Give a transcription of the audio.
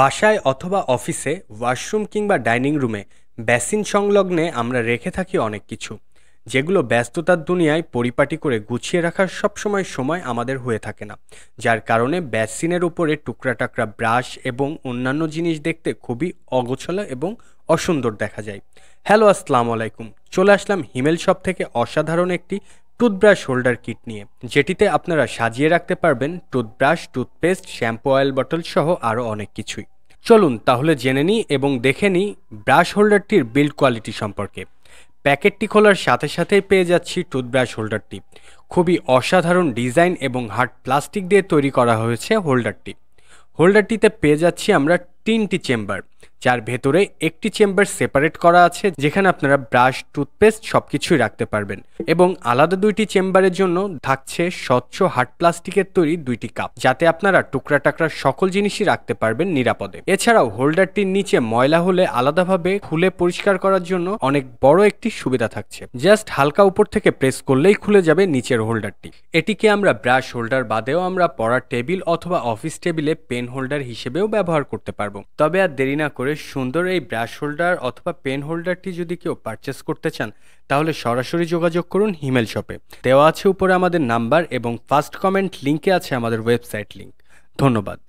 বাসায় অথবা অফিসে ওয়াশরুম কিংবা ডাইনিং রুমে বেসিন সংলগ্নে আমরা রেখে থাকি অনেক কিছু যেগুলো ব্যস্ততার দুনিয়ায় পরিপাটি করে গুছিয়ে রাখার সবসময় সময় আমাদের হয়ে থাকে না যার কারণে বেসিনের উপরে টুকরা টাকরা ব্রাশ এবং অন্যান্য জিনিস দেখতে খুবই অগোছলা এবং অসুন্দর দেখা যায় হ্যালো আসসালামু আলাইকুম চলে আসলাম হিমেল শপ থেকে অসাধারণ একটি টুথব্রাশ হোল্ডার কিট নিয়ে যেটিতে আপনারা সাজিয়ে রাখতে পারবেন toothbrush toothpaste shampoo oil bottle সহ আরও অনেক কিছুই চলুন তাহলে জেনে নিই এবং দেখে নিই ব্রাশ হোল্ডারটির বিল্ড কোয়ালিটি সম্পর্কে প্যাকেটটি খোলার সাথে সাথেই পেয়ে যাচ্ছি টুথব্রাশ হোল্ডারটি খুবই অসাধারণ ডিজাইন এবং হার্ড প্লাস্টিক দিয়ে তৈরি করা হয়েছে হোল্ডারটি হোল্ডারটিতে পেয়ে যাচ্ছি আমরা তিনটি চেম্বার যার ভেতরে একটি চেম্বার সেপারেট করা আছে যেখানে আপনারা ব্রাশ টুথপেস্ট সব কিছুই রাখতে পারবেন এবং আলাদা দুইটি চেম্বারের জন্য থাকছে স্বচ্ছ হার্ড প্লাস্টিকের তৈরি দুইটি কাপ যাতে আপনারা টুকরা টাকরা সকল জিনিসই রাখতে পারবেন নিরাপদে এছাড়াও হোল্ডারটির নিচে ময়লা হলে আলাদাভাবে খুলে পরিষ্কার করার জন্য অনেক বড় একটি সুবিধা থাকছে জাস্ট হালকা উপর থেকে প্রেস করলেই খুলে যাবে নিচের হোল্ডারটি এটিকে আমরা ব্রাশ হোল্ডার বাদেও আমরা পড়ার টেবিল অথবা অফিস টেবিলে পেন হোল্ডার হিসেবেও ব্যবহার করতে পারবো তবে আর দেরি না করে করে সুন্দর এই ব্রাশ হোল্ডার অথবা পেন হোল্ডারটি যদি কেউ পারচেস করতে চান তাহলে সরাসরি যোগাযোগ করুন হিমেল শপে দেওয়া আছে উপরে আমাদের নাম্বার এবং ফার্স্ট কমেন্ট লিঙ্কে আছে আমাদের ওয়েবসাইট লিঙ্ক ধন্যবাদ